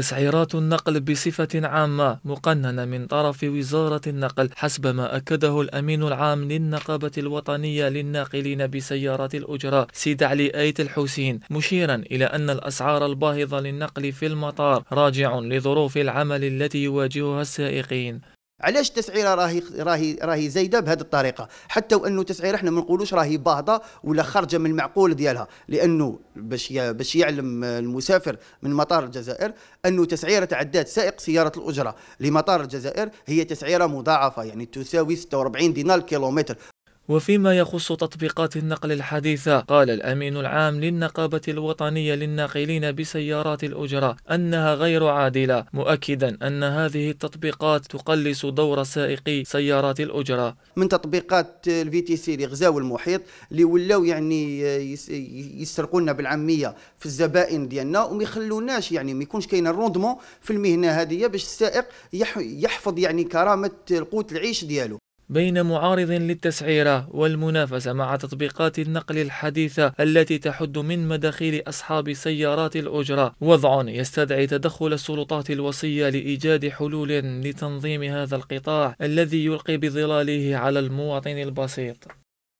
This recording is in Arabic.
تسعيرات النقل بصفة عامة مقننة من طرف وزارة النقل حسب ما أكده الأمين العام للنقابة الوطنية للناقلين بسيارات الأجرة سيد علي آيت الحسين مشيرا إلى أن الأسعار الباهظة للنقل في المطار راجع لظروف العمل التي يواجهها السائقين علاش التسعيره راهي راهي راهي زايده بهذه الطريقه حتى وانه التسعيره احنا ما نقولوش راهي باهضه ولا خارجه من المعقول ديالها لانه باش باش يعلم المسافر من مطار الجزائر انه تسعيره عداد سائق سياره الاجره لمطار الجزائر هي تسعيره مضاعفه يعني تساوي 46 دينار الكيلومتر وفيما يخص تطبيقات النقل الحديثة قال الأمين العام للنقابة الوطنية للناقلين بسيارات الأجرة أنها غير عادلة مؤكدا أن هذه التطبيقات تقلص دور سائقي سيارات الأجرة من تطبيقات الفي تي سي اللي غزاو المحيط اللي ولاو يعني يسرقوا لنا بالعامية في الزبائن ديالنا وما يخلوناش يعني ما يكونش كاين الروندمون في المهنة هذه باش السائق يحفظ يعني كرامة قوت العيش ديالو بين معارض للتسعيرة والمنافسة مع تطبيقات النقل الحديثة التي تحد من مداخيل أصحاب سيارات الأجرة وضع يستدعي تدخل السلطات الوصية لإيجاد حلول لتنظيم هذا القطاع الذي يلقي بظلاله على المواطن البسيط